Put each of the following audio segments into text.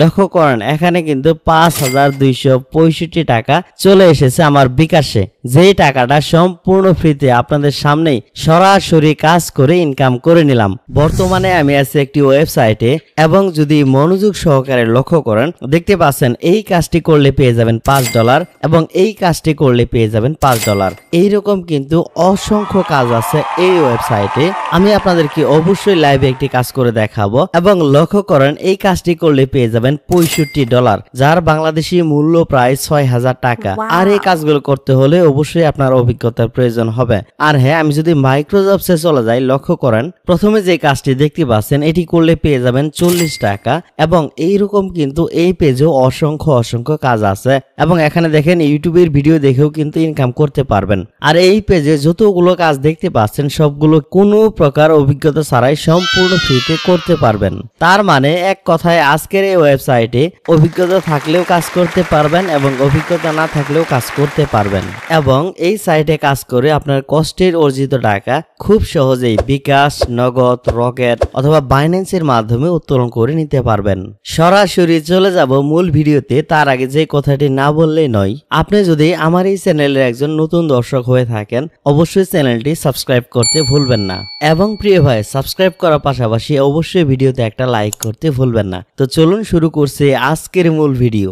লক্ষ্য করেন এখানে কিন্তু পাঁচ হাজার দুইশো পঁয়ষট্টি টাকা চলে এসেছে আমার বিকাশে যে টাকাটা সম্পূর্ণ ফ্রিতে আপনাদের সামনে সরাসরি কাজ করে ইনকাম করে নিলাম বর্তমানে আমি আছি একটি ওয়েবসাইটে এবং যদি মনোযোগ সহকারে লক্ষ্য করেন দেখতে পাচ্ছেন এই কাজটি করলে পেয়ে যাবেন পাঁচ ডলার এবং এই কাজটি করলে পেয়ে যাবেন পাঁচ ডলার এইরকম কিন্তু অসংখ্য কাজ আছে এই ওয়েবসাইটে আমি আপনাদেরকে অবশ্যই লাইভে একটি কাজ করে দেখাবো এবং লক্ষ্য করেন এই কাজটি করলে পেয়ে যাবেন পঁয়ষট্টি ডলার যার বাংলাদেশি মূল্য প্রায় ছয় হাজার টাকা আর এই কাজগুলো করতে হলে অবশ্যই আপনার অভিজ্ঞতার প্রয়োজন হবে আর হ্যাঁ আমি যদি মাইক্রোজবসে চলে যাই লক্ষ্য করেন প্রথমে যে কাজটি দেখতে পাচ্ছেন এটি করলে পেয়ে যাবেন চল্লিশ টাকা এবং এইরকম কিন্তু এই পেজেও অসংখ্য অসংখ্য কাজ আছে এবং এখানে দেখেন ইউটিউবের ভিডিও দেখেও কিন্তু ইনকাম করতে পারবেন আর এই পেজে যতগুলো কাজ দেখতে পাচ্ছেন সবগুলো কোনো প্রকার অভিজ্ঞতা ছাড়াই সম্পূর্ণ ফ্রিতে করতে পারবেন তার মানে এক কথায় আজকের এই ওয়েবসাইটে অভিজ্ঞতা থাকলেও কাজ করতে পারবেন এবং অভিজ্ঞতা না থাকলেও কাজ করতে পারবেন এবং এই সাইটে কাজ করে আপনার কষ্টের অর্জিত টাকা খুব সহজেই বিকাশ নগদ রকেট অথবা বাইন্যান্সের মাধ্যমে উত্তোলন করে নিতে পারবেন সরাসরি চলে যাব মূল ভিডিওতে তার আগে যে কথাটি না বললেই নয় আপনি যদি আমার এই চ্যানেলের একজন নতুন দর্শক হয়ে থাকেন অবশ্যই চ্যানেলটি সাবস্ক্রাইব করতে ভুলবেন না এবং প্রিয় ভাই সাবস্ক্রাইব করার পাশাপাশি অবশ্যই ভিডিওতে একটা লাইক করতে ভুলবেন না তো চলুন শুরু করছে আজকের মূল ভিডিও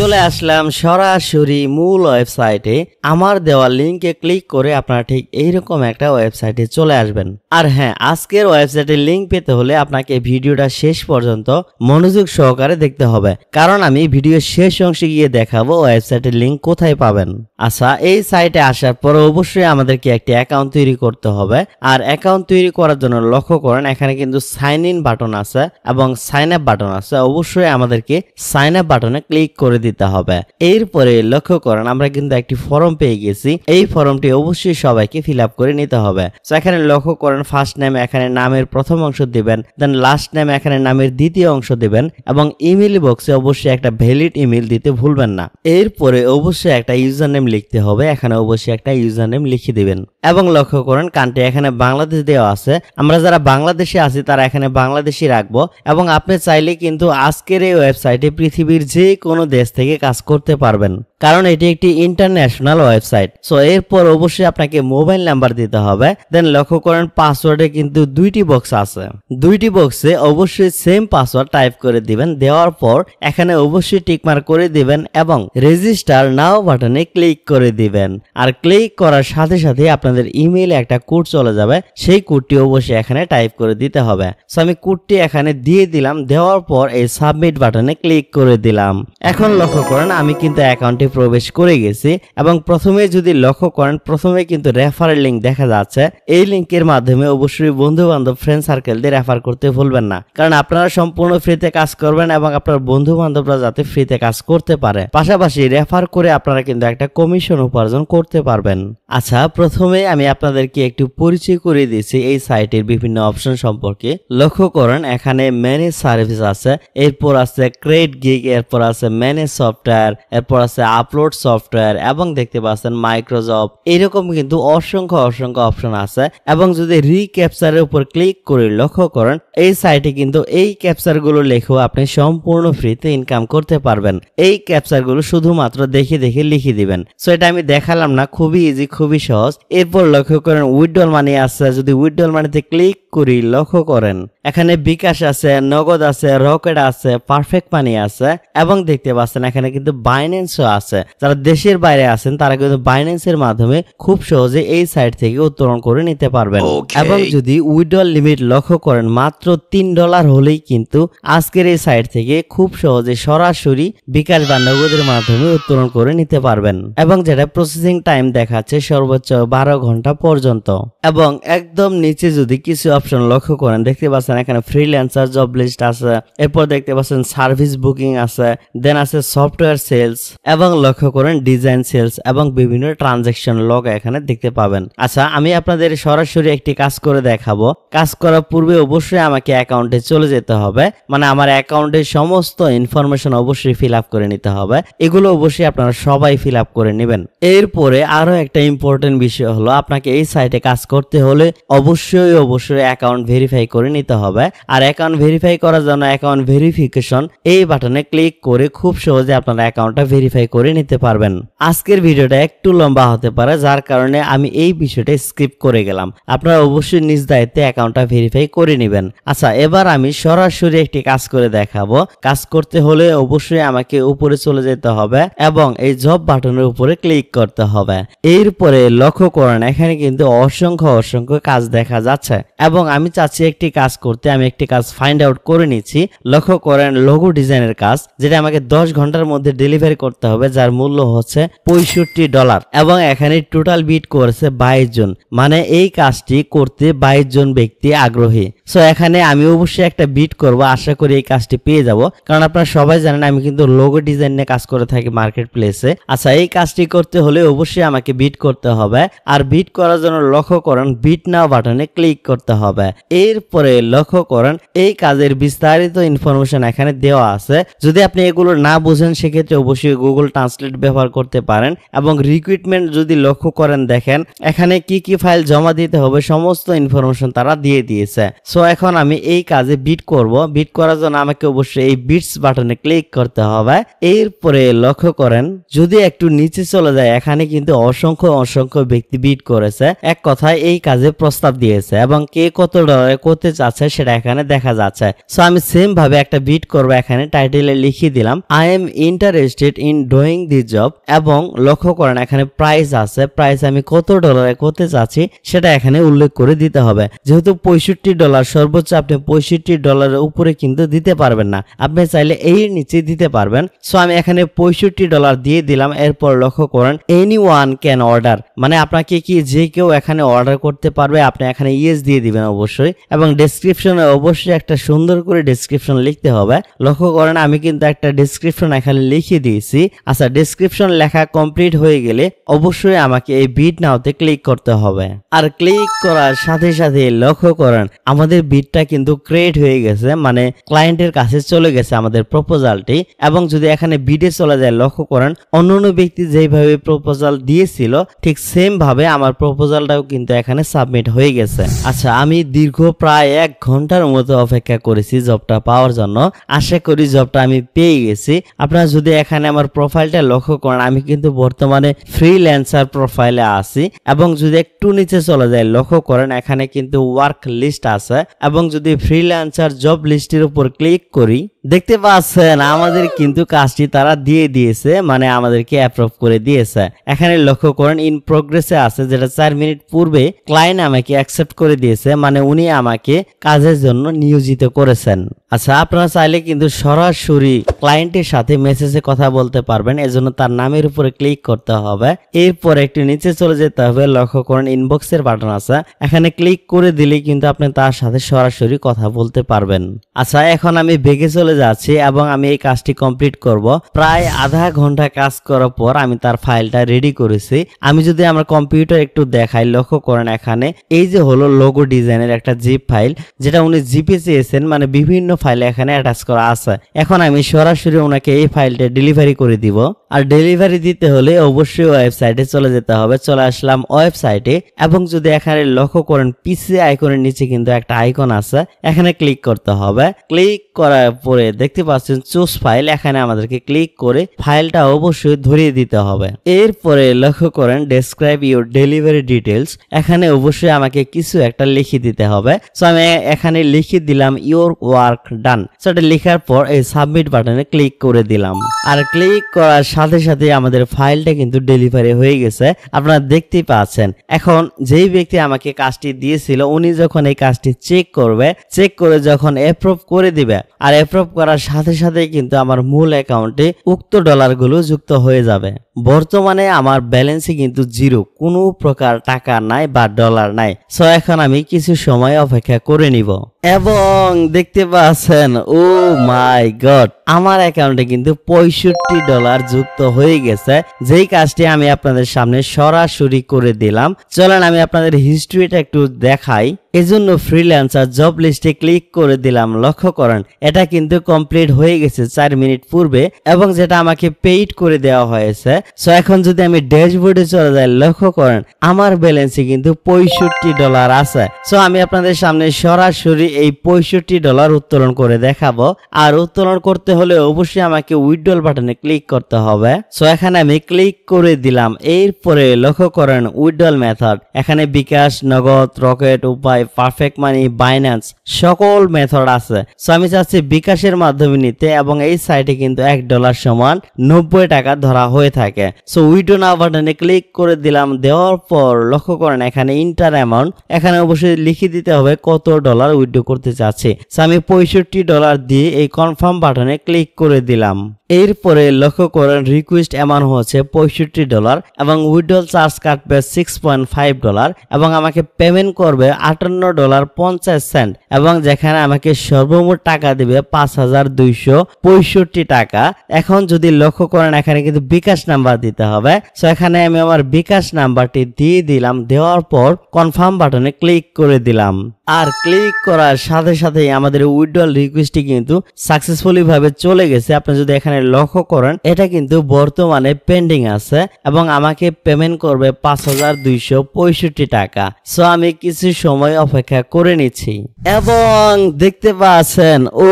চলে আসলাম সরাসরি মূল ওয়েবসাইটে আমার দেওয়া লিঙ্কে ক্লিক করে আপনারা ঠিক এইরকম একটা ওয়েবসাইটে চলে আসবেন আর হ্যাঁ আজকের ওয়েবসাইটের লিঙ্ক পেতে হলে আপনাকে ভিডিওটা শেষ পর্যন্ত মনোযোগ সহকারে দেখতে হবে কারণ আমি ভিডিও শেষ অংশে গিয়ে দেখাবো ওয়েবসাইটের লিঙ্ক কোথায় পাবেন আচ্ছা এই সাইটে আসার পরে অবশ্যই আমাদেরকে একটি অ্যাকাউন্ট তৈরি করতে হবে আর অ্যাকাউন্ট তৈরি করার জন্য লক্ষ্য করেন এখানে কিন্তু সাইন ইন বাটন আছে এবং সাইন আপ বাটন আছে অবশ্যই আমাদেরকে সাইন আপ বাটনে ক্লিক করে দিতে হবে এরপরে লক্ষ্য করেন আমরা কিন্তু একটি ফর্ম পেয়ে গেছি এই ফর্মটি অবশ্যই সবাইকে ফিল আপ করে নিতে হবে এখানে লক্ষ্য করেন ফার্স্ট নেম এখানে নামের প্রথম অংশ দিবেন দেন লাস্ট নেম এখানে নামের দ্বিতীয় অংশ দিবেন এবং ইমেল বক্সে অবশ্যই একটা ভ্যালিড ইমেল দিতে ভুলবেন না এরপরে অবশ্যই একটা ইউজার নেম লিখতে হবে এখানে অবশ্যই একটা ইউজার নেম লিখে দিবেন এবং লক্ষ্য করেন কান্ট্রি এখানে বাংলাদেশ দেওয়া আছে আমরা যারা বাংলাদেশে আছি তারা এখানে বাংলাদেশি রাখবো এবং আপনি চাইলে কিন্তু আজকের এই ওয়েবসাইটে পৃথিবীর যে কোনো দেশ থেকে কাজ করতে পারবেন কারণ এটি একটি ইন্টারন্যাশনাল ওয়েবসাইট সো এরপর অবশ্যই আপনাকে মোবাইল নাম্বার দিতে হবে দেন লক্ষ্য করেন পাসওয়ার্ডে কিন্তু দুইটি বক্স আছে দুইটি বক্সে অবশ্যই সেম পাসওয়ার্ড টাইপ করে দিবেন দেওয়ার পর এখানে অবশ্যই টিকমার করে দিবেন এবং রেজিস্টার নাও বাটনে ক্লিক করে দিবেন আর ক্লিক করার সাথে সাথে আপনাদের ইমেইল একটা কোড চলে যাবে সেই কোডটি অবশ্যই এখানে টাইপ করে দিতে হবে সো আমি কোডটি এখানে দিয়ে দিলাম দেওয়ার পর এই সাবমিট বাটনে ক্লিক করে দিলাম এখন লক্ষ্য করেন আমি কিন্তু অ্যাকাউন্টটি প্রবেশ করে গেছি এবং প্রথমে যদি লক্ষ্য করেন প্রথমে কিন্তু রেফারের লিঙ্ক দেখা যাচ্ছে এই লিঙ্কের মাধ্যমে অবশ্যই বন্ধু বান্ধব ফ্রেন্ড সার্কেলদের রেফার করতে ভুলবেন না কারণ আপনারা সম্পূর্ণ ফ্রিতে কাজ করবেন এবং আপনার বন্ধু বান্ধবরা যাতে ফ্রিতে কাজ করতে পারে পাশাপাশি রেফার করে আপনারা কিন্তু একটা কমিশন উপার্জন করতে পারবেন আচ্ছা প্রথমে আমি আপনাদেরকে একটু পরিচয় করে দিয়েছি এই সাইটের বিভিন্ন অপশন সম্পর্কে লক্ষ্য করেন এখানে ম্যানেজ সার্ভিস আছে এরপর আছে ক্রেড গিগ এরপর আছে ম্যানেজ সফটওয়্যার এরপর আছে আপলোড সফটওয়্যার এবং দেখতে পাচ্ছেন মাইক্রোজব এরকম কিন্তু অসংখ্য অসংখ্য অপশন আছে এবং যদি রিক্যাপচারের উপর ক্লিক করে লক্ষ্য করেন এই সাইটে কিন্তু এই ক্যাপচারগুলো লেখেও আপনি সম্পূর্ণ ফ্রিতে ইনকাম করতে পারবেন এই ক্যাপচারগুলো শুধুমাত্র দেখে দেখে লিখে দিবেন সো এটা আমি দেখালাম না খুবই ইজি খুবই সহজ এরপর লক্ষ্য করেন উইড্রল মানি আসছে যদি উইড্রল মানিতে ক্লিক করি লক্ষ্য করেন এখানে বিকাশ আছে নগদ আছে রকেট আছে পারফেক্ট মানি আছে এবং দেখতে পাচ্ছেন এখানে কিন্তু বাইন্যান্সও আছে যারা দেশের বাইরে আছেন তারা কিন্তু বাইন্যান্সের মাধ্যমে খুব সহজে এই সাইট থেকে উত্তোলন করে নিতে পারবেন এবং যদি উইড্রল লিমিট লক্ষ্য করেন মাত্র মাত্র তিন ডলার হলেই কিন্তু আজকের এই সাইট থেকে খুব সহজে সরাসরি বিকাশ বা নগদের মাধ্যমে উত্তোলন করে নিতে পারবেন এবং যেটা প্রসেসিং টাইম দেখাচ্ছে সর্বোচ্চ বারো ঘন্টা পর্যন্ত এবং একদম নিচে যদি কিছু অপশন লক্ষ্য করেন দেখতে পাচ্ছেন এখানে ফ্রিল্যান্সার জব লিস্ট আছে এরপর দেখতে পাচ্ছেন সার্ভিস বুকিং আছে দেন আছে সফটওয়্যার সেলস এবং লক্ষ্য করেন ডিজাইন সেলস এবং বিভিন্ন ট্রানজেকশন লগ এখানে দেখতে পাবেন আচ্ছা আমি আপনাদের সরাসরি একটি কাজ করে দেখাবো কাজ করার পূর্বে অবশ্যই আমাকে অ্যাকাউন্টে চলে যেতে হবে মানে আমার অ্যাকাউন্টের সমস্ত ইনফরমেশন অবশ্যই ফিল আপ করে নিতে হবে এগুলো অবশ্যই আপনারা সবাই ফিল আপ করে নেবেন এরপরে আরও একটা ইম্পর্টেন্ট বিষয় হলো আপনাকে এই সাইটে কাজ করতে হলে অবশ্যই অবশ্যই অ্যাকাউন্ট ভেরিফাই করে নিতে হবে আর অ্যাকাউন্ট ভেরিফাই করার জন্য অ্যাকাউন্ট ভেরিফিকেশন এই বাটনে ক্লিক করে খুব সহজে আপনারা অ্যাকাউন্টটা ভেরিফাই করে নিতে পারবেন আজকের ভিডিওটা একটু লম্বা হতে পারে যার কারণে আমি এই বিষয়টা স্কিপ করে গেলাম আপনারা অবশ্যই নিজ দায়িত্বে অ্যাকাউন্টটা ভেরিফাই করে নেবেন আচ্ছা এবার আমি সরাসরি একটি কাজ করে দেখাবো কাজ করতে হলে অবশ্যই আমাকে উপরে চলে যেতে হবে এবং এই জব বাটনের উপরে ক্লিক করতে হবে এরপরে লক্ষ্য করেন এখানে কিন্তু অসংখ্য অসংখ্য কাজ দেখা যাচ্ছে এবং আমি চাচ্ছি একটি কাজ করতে আমি একটি কাজ ফাইন্ড আউট করে নিচ্ছি লক্ষ্য করেন লঘু ডিজাইনের কাজ যেটা আমাকে দশ ঘন্টার মধ্যে ডেলিভারি করতে হবে যার মূল্য হচ্ছে পঁয়ষট্টি ডলার এবং এখানে টোটাল বিট করেছে বাইশ জন মানে এই কাজটি করতে বাইশ জন ব্যক্তি আগ্রহী সো এখানে এখানে আমি অবশ্যই একটা বিট করব আশা করি এই কাজটি পেয়ে যাব কারণ আপনারা সবাই জানেন আমি কিন্তু লোগো ডিজাইন নিয়ে কাজ করে থাকি মার্কেট প্লেসে আচ্ছা এই কাজটি করতে হলে অবশ্যই আমাকে বিট করতে হবে আর বিট করার জন্য লক্ষ্য করেন বিট নাও বাটনে ক্লিক করতে হবে এরপরে লক্ষ্য করেন এই কাজের বিস্তারিত ইনফরমেশন এখানে দেওয়া আছে যদি আপনি এগুলো না বুঝেন সেক্ষেত্রে অবশ্যই গুগল ট্রান্সলেট ব্যবহার করতে পারেন এবং রিক্রুটমেন্ট যদি লক্ষ্য করেন দেখেন এখানে কি কি ফাইল জমা দিতে হবে সমস্ত ইনফরমেশন তারা দিয়ে দিয়েছে সো এখন আমি এই কাজে বিট করব বিট করার জন্য আমাকে অবশ্যই এই বিটস বাটনে ক্লিক করতে হবে এরপরে লক্ষ্য করেন যদি একটু নিচে চলে যায় এখানে কিন্তু অসংখ্য অসংখ্য ব্যক্তি বিট করেছে এক কথায় এই কাজে প্রস্তাব দিয়েছে এবং কে কত ডলারে করতে চাচ্ছে সেটা এখানে দেখা যাচ্ছে সো আমি সেম ভাবে একটা বিট করব এখানে টাইটেলে লিখিয়ে দিলাম I am interested in doing the job এবং লক্ষ্য করেন এখানে প্রাইস আছে প্রাইস আমি কত ডলারে করতে চাচ্ছি সেটা এখানে উল্লেখ করে দিতে হবে যেহেতু পঁয়ষট্টি ডলার সর্বোচ্চ আপনি পঁয়ষট্টি ডলারের উপরে কিন্তু দিতে পারবেন না আপনি চাইলে এই নিচে দিতে পারবেন সো আমি এখানে পঁয়ষট্টি ডলার দিয়ে দিলাম এরপর লক্ষ্য করেন এনি ওয়ান ক্যান অর্ডার মানে আপনাকে কি যে কেউ এখানে অর্ডার করতে পারবে আপনি এখানে ইয়েস দিয়ে দিবেন অবশ্যই এবং ডিসক্রিপশনে অবশ্যই একটা সুন্দর করে ডিসক্রিপশন লিখতে হবে লক্ষ্য করেন আমি কিন্তু একটা ডিসক্রিপশন এখানে লিখে দিয়েছি আচ্ছা ডিসক্রিপশন লেখা কমপ্লিট হয়ে গেলে অবশ্যই আমাকে এই বিট নাওতে ক্লিক করতে হবে আর ক্লিক করার সাথে সাথে লক্ষ্য করেন আমাদের বিটটা কিন্তু ক্রিয়েট হয়ে গেছে মানে ক্লায়েন্টের কাছে চলে গেছে আমাদের প্রপোজালটি এবং যদি এখানে বিডে চলে যায় লক্ষ্য করেন অন্য অন্য ব্যক্তি যেভাবে প্রপোজাল দিয়েছিল ঠিক সেম ভাবে আমার প্রপোজালটাও কিন্তু এখানে সাবমিট হয়ে গেছে আচ্ছা আমি দীর্ঘ প্রায় এক ঘন্টার মতো অপেক্ষা করেছি জবটা পাওয়ার জন্য আশা করি জবটা আমি পেয়ে গেছি আপনারা যদি এখানে আমার প্রোফাইলটা লক্ষ্য করেন আমি কিন্তু বর্তমানে ফ্রিল্যান্সার প্রোফাইলে আছি এবং যদি একটু নিচে চলে যায় লক্ষ্য করেন এখানে কিন্তু ওয়ার্ক লিস্ট আছে এবং যদি ফ্রিল্যান্সার জব লিস্টের উপর ক্লিক করি দেখতে পাচ্ছেন আমাদের কিন্তু কাজটি তারা দিয়ে দিয়েছে মানে আমাদেরকে অ্যাপ্রুভ করে দিয়েছে এখানে লক্ষ্য করেন ইন প্রোগ্রেসে আছে যেটা চার মিনিট পূর্বে ক্লায়েন্ট আমাকে অ্যাকসেপ্ট করে দিয়েছে মানে উনি আমাকে কাজের জন্য নিয়োজিত করেছেন আচ্ছা আপনারা চাইলে কিন্তু সরাসরি ক্লায়েন্টের সাথে মেসেজে কথা বলতে পারবেন এজন্য তার নামের উপরে ক্লিক করতে হবে এরপর একটু নিচে চলে যেতে হবে লক্ষ্য ইনবক্স এর বাটন আছে এখানে ক্লিক করে দিলে কিন্তু আপনি তার সাথে সরাসরি কথা বলতে পারবেন আচ্ছা এখন আমি বেগে চলে যাচ্ছি এবং আমি এই কাজটি কমপ্লিট করব প্রায় আধা ঘন্টা কাজ করার পর আমি তার ফাইলটা রেডি করেছি আমি যদি আমার কম্পিউটার একটু দেখাই লক্ষ্য করেন এখানে এই যে হলো লোগো ডিজাইনের একটা জিপ ফাইল যেটা উনি জিপে চেয়েছেন মানে বিভিন্ন ফাইল এখানে অ্যাটাচ করা আছে এখন আমি সরাসরি ওনাকে এই ফাইলটা ডেলিভারি করে দিব আর ডেলিভারি দিতে হলে অবশ্যই ওয়েবসাইটে চলে যেতে হবে চলে আসলাম ওয়েবসাইটে এবং যদি এখানে লক্ষ্য করেন পিসি আইকনের নিচে কিন্তু একটা আইকন আছে এখানে ক্লিক করতে হবে ক্লিক করার পরে দেখতে পাচ্ছেন চুজ ফাইল এখানে আমাদেরকে ক্লিক করে ফাইলটা অবশ্যই ধরিয়ে দিতে হবে এরপরে লক্ষ্য করেন ডেসক্রাইব ইউর ডেলিভারি ডিটেলস এখানে অবশ্যই আমাকে কিছু একটা লিখে দিতে হবে সো আমি এখানে লিখে দিলাম ইউর ওয়ার্ক ডান সেটা লেখার পর এই সাবমিট বাটনে ক্লিক করে দিলাম আর ক্লিক করার সাথে সাথে আমাদের ফাইলটা কিন্তু ডেলিভারি হয়ে গেছে আপনারা দেখতেই পাচ্ছেন এখন যেই ব্যক্তি আমাকে কাজটি দিয়েছিল উনি যখন এই কাজটি চেক করবে চেক করে যখন অ্যাপ্রুভ করে দিবে আর অ্যাপ্রুভ করার সাথে সাথে কিন্তু আমার মূল অ্যাকাউন্টে উক্ত ডলারগুলো যুক্ত হয়ে যাবে বর্তমানে আমার ব্যালেন্সে কিন্তু জিরো কোনো প্রকার টাকা নাই বা ডলার নাই সো এখন আমি কিছু সময় অপেক্ষা করে নিব এবং দেখতে পাচ্ছি আছেন ও মাই গড আমার অ্যাকাউন্টে কিন্তু পঁয়ষট্টি ডলার যুক্ত হয়ে গেছে যেই কাজটি আমি আপনাদের সামনে সরাসরি করে দিলাম চলেন আমি আপনাদের হিস্ট্রিটা একটু দেখাই এজন্য ফ্রিল্যান্সার জব লিস্টে ক্লিক করে দিলাম লক্ষ্য করেন এটা কিন্তু কমপ্লিট হয়ে গেছে চার মিনিট পূর্বে এবং যেটা আমাকে পেইড করে দেওয়া হয়েছে সো এখন যদি আমি ড্যাশবোর্ডে চলে যাই লক্ষ্য করেন আমার ব্যালেন্সে কিন্তু পঁয়ষট্টি ডলার আছে সো আমি আপনাদের সামনে সরাসরি এই পঁয়ষট্টি ডলার উত্তোলন করে দেখাবো আর উত্তোলন করতে হলে অবশ্যই আমাকে উইথডল বাটনে ক্লিক করতে হবে সো এখানে আমি ক্লিক করে দিলাম এরপরে লক্ষ্য করেন উইথডল মেথড এখানে বিকাশ Nagad Rocket Upay Perfect Money Binance সকল মেথড আছে সো আমি চাচ্ছি বিকাশের মাধ্যমে নিতে এবং এই সাইটে কিন্তু এক ডলার সমান নব্বই টাকা ধরা হয়ে থাকে সো উইডো না বাটনে ক্লিক করে দিলাম দেওয়ার পর লক্ষ্য করেন এখানে ইন্টার অ্যামাউন্ট এখানে অবশ্যই লিখে দিতে হবে কত ডলার উইডো করতে চাচ্ছি সো আমি পঁয়ষট্টি ডলার দিয়ে এই কনফার্ম বাটনে ক্লিক করে দিলাম এরপরে লক্ষ্য করেন রিকোয়েস্ট অ্যামাউন্ট হচ্ছে পঁয়ষট্টি ডলার এবং উইড্রল চার্জ কাটবে সিক্স পয়েন্ট ফাইভ ডলার এবং আমাকে পেমেন্ট করবে আটান্ন ডলার পঞ্চাশ সেন্ট এবং যেখানে আমাকে সর্বমোট টাকা দিবে পাঁচ হাজার দুইশো পঁয়ষট্টি টাকা এখন যদি লক্ষ্য করেন এখানে কিন্তু বিকাশ নাম্বার দিতে হবে সো এখানে আমি আমার বিকাশ নাম্বারটি দিয়ে দিলাম দেওয়ার পর কনফার্ম বাটনে ক্লিক করে দিলাম আর ক্লিক করার সাথে সাথেই আমাদের উইড্রল রিকোয়েস্টটি কিন্তু সাকসেসফুলি ভাবে চলে গেছে আপনি যদি এখানে এখানে লক্ষ্য করেন এটা কিন্তু বর্তমানে পেন্ডিং আছে এবং আমাকে পেমেন্ট করবে পাঁচ হাজার দুইশো পঁয়ষট্টি টাকা সো আমি কিছু সময় অপেক্ষা করে নিচ্ছি এবং দেখতে পাচ্ছেন ও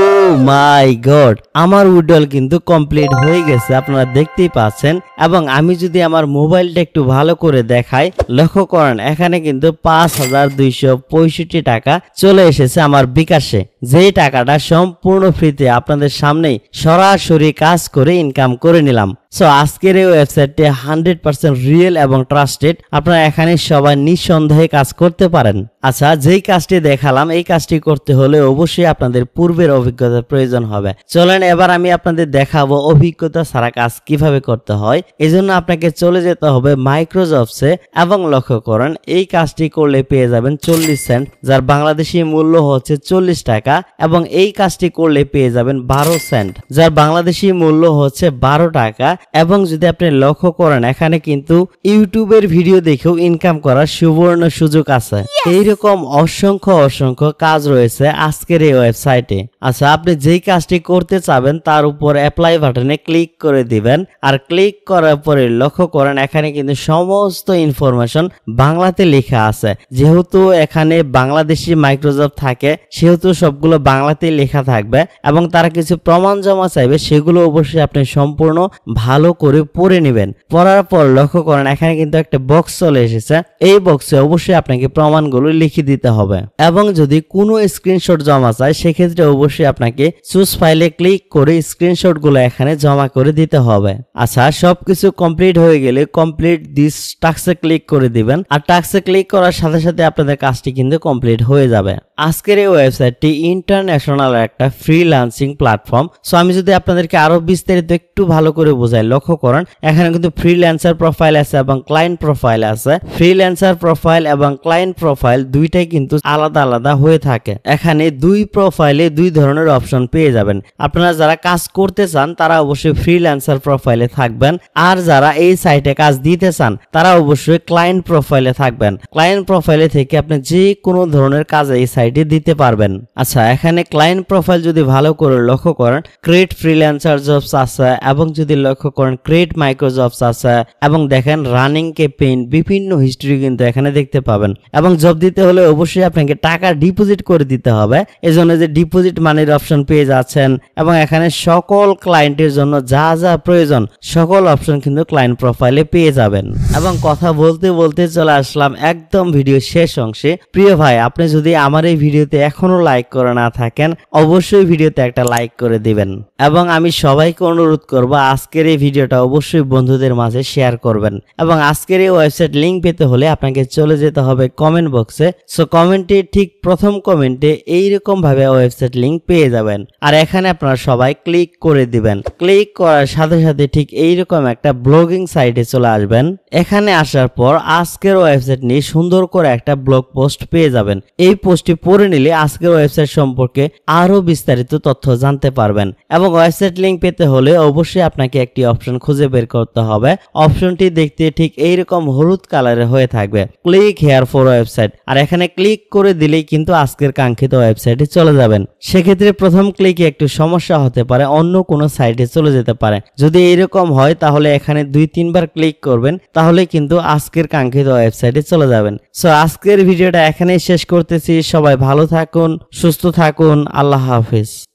মাই গড আমার উইডল কিন্তু কমপ্লিট হয়ে গেছে আপনারা দেখতেই পাচ্ছেন এবং আমি যদি আমার মোবাইলটা একটু ভালো করে দেখাই লক্ষ্য করেন এখানে কিন্তু পাঁচ হাজার দুইশো পঁয়ষট্টি টাকা চলে এসেছে আমার বিকাশে যে টাকাটা সম্পূর্ণ ফ্রিতে আপনাদের সামনেই সরাসরি কাজ কাজ করে ইনকাম করে নিলাম সো আজকের এই ওয়েবসাইটটি হান্ড্রেড পার্সেন্ট রিয়েল এবং ট্রাস্টেড আপনারা এখানে সবাই নিঃসন্দেহে কাজ করতে পারেন আচ্ছা যেই কাজটি দেখালাম এই কাজটি করতে হলে অবশ্যই আপনাদের পূর্বের অভিজ্ঞতার প্রয়োজন হবে চলেন এবার আমি আপনাদের দেখাবো অভিজ্ঞতা ছাড়া কাজ কিভাবে করতে হয় এজন্য আপনাকে চলে যেতে হবে মাইক্রোজবসে এবং লক্ষ্য করেন এই কাজটি করলে পেয়ে যাবেন চল্লিশ সেন্ট যার বাংলাদেশি মূল্য হচ্ছে চল্লিশ টাকা এবং এই কাজটি করলে পেয়ে যাবেন বারো সেন্ট যার বাংলাদেশি মূল্য হচ্ছে বারো টাকা এবং যদি আপনি লক্ষ্য করেন এখানে কিন্তু ইউটিউবের ভিডিও দেখেও ইনকাম করার সুবর্ণ সুযোগ আছে এইরকম অসংখ্য অসংখ্য কাজ রয়েছে আজকের এই ওয়েবসাইটে আচ্ছা আপনি যেই কাজটি করতে চাবেন তার উপর অ্যাপ্লাই বাটনে ক্লিক করে দিবেন আর ক্লিক করার পরে লক্ষ্য করেন এখানে কিন্তু সমস্ত ইনফরমেশন বাংলাতে লেখা আছে যেহেতু এখানে বাংলাদেশি মাইক্রোসফট থাকে সেহেতু সবগুলো বাংলাতে লেখা থাকবে এবং তারা কিছু প্রমাণ জমা চাইবে সেগুলো অবশ্যই আপনি সম্পূর্ণ ভালো ভালো করে পড়ে নেবেন পড়ার পর লক্ষ্য করেন এখানে কিন্তু একটা বক্স চলে এসেছে এই বক্সে অবশ্যই আপনাকে প্রমাণগুলো লিখে দিতে হবে এবং যদি কোনো স্ক্রিনশট জমা চায় সেক্ষেত্রে অবশ্যই আপনাকে সুস ফাইলে ক্লিক করে স্ক্রিনশটগুলো এখানে জমা করে দিতে হবে আচ্ছা সবকিছু কমপ্লিট হয়ে গেলে কমপ্লিট দিস টাক্সে ক্লিক করে দিবেন আর টাক্সে ক্লিক করার সাথে সাথে আপনাদের কাজটি কিন্তু কমপ্লিট হয়ে যাবে আজকের এই ওয়েবসাইটটি ইন্টারন্যাশনাল একটা ফ্রিলান্সিং প্ল্যাটফর্ম সো আমি যদি আপনাদেরকে আরো বিস্তারিত একটু ভালো করে বোঝাই যায় লক্ষ্য করেন এখানে কিন্তু ফ্রিল্যান্সার প্রোফাইল আছে এবং ক্লায়েন্ট প্রোফাইল আছে ফ্রিল্যান্সার প্রোফাইল এবং ক্লায়েন্ট প্রোফাইল দুইটাই কিন্তু আলাদা আলাদা হয়ে থাকে এখানে দুই প্রোফাইলে দুই ধরনের অপশন পেয়ে যাবেন আপনারা যারা কাজ করতে চান তারা অবশ্যই ফ্রিল্যান্সার প্রোফাইলে থাকবেন আর যারা এই সাইটে কাজ দিতে চান তারা অবশ্যই ক্লায়েন্ট প্রোফাইলে থাকবেন ক্লায়েন্ট প্রোফাইলে থেকে আপনি যে কোনো ধরনের কাজ এই সাইটে দিতে পারবেন আচ্ছা এখানে ক্লায়েন্ট প্রোফাইল যদি ভালো করে লক্ষ্য করেন ক্রিয়েট ফ্রিল্যান্সার জবস আছে এবং যদি লক্ষ্য করেন ক্রেট মাইক্রোজবস আছে এবং দেখেন রানিং কে পেন বিভিন্ন হিস্ট্রি কিন্তু এখানে দেখতে পাবেন এবং জব দিতে হলে অবশ্যই আপনাকে টাকা ডিপোজিট করে দিতে হবে এজন্য যে ডিপোজিট মানির অপশন পেয়ে যাচ্ছেন এবং এখানে সকল ক্লায়েন্টের জন্য যা যা প্রয়োজন সকল অপশন কিন্তু ক্লায়েন্ট প্রোফাইলে পেয়ে যাবেন এবং কথা বলতে বলতে চলে আসলাম একদম ভিডিও শেষ অংশে প্রিয় ভাই আপনি যদি আমার এই ভিডিওতে এখনো লাইক করে না থাকেন অবশ্যই ভিডিওতে একটা লাইক করে দিবেন এবং আমি সবাইকে অনুরোধ করব আজকের এই ভিডিওটা অবশ্যই বন্ধুদের মাঝে শেয়ার করবেন এবং আজকের এই ওয়েবসাইট লিঙ্ক পেতে হলে আপনাকে চলে যেতে হবে কমেন্ট বক্সে সো কমেন্টে ঠিক প্রথম কমেন্টে এইরকমভাবে ওয়েবসাইট লিঙ্ক পেয়ে যাবেন আর এখানে আপনারা সবাই ক্লিক করে দিবেন ক্লিক করার সাথে সাথে ঠিক এইরকম একটা ব্লগিং সাইটে চলে আসবেন এখানে আসার পর আজকের ওয়েবসাইট নিয়ে সুন্দর করে একটা ব্লগ পোস্ট পেয়ে যাবেন এই পোস্টটি পড়ে নিলে আজকের ওয়েবসাইট সম্পর্কে আরও বিস্তারিত তথ্য জানতে পারবেন এবং ওয়েবসাইট লিঙ্ক পেতে হলে অবশ্যই আপনাকে একটি একটি অপশন খুঁজে বের করতে হবে অপশনটি দেখতে ঠিক এইরকম হলুদ কালারে হয়ে থাকবে ক্লিক হেয়ার ফোর ওয়েবসাইট আর এখানে ক্লিক করে দিলেই কিন্তু আজকের কাঙ্ক্ষিত ওয়েবসাইটে চলে যাবেন সেক্ষেত্রে প্রথম ক্লিকে একটু সমস্যা হতে পারে অন্য কোনো সাইটে চলে যেতে পারে যদি এইরকম হয় তাহলে এখানে দুই তিনবার ক্লিক করবেন তাহলে কিন্তু আজকের কাঙ্ক্ষিত ওয়েবসাইটে চলে যাবেন সো আজকের ভিডিওটা এখানেই শেষ করতেছি সবাই ভালো থাকুন সুস্থ থাকুন আল্লাহ হাফিজ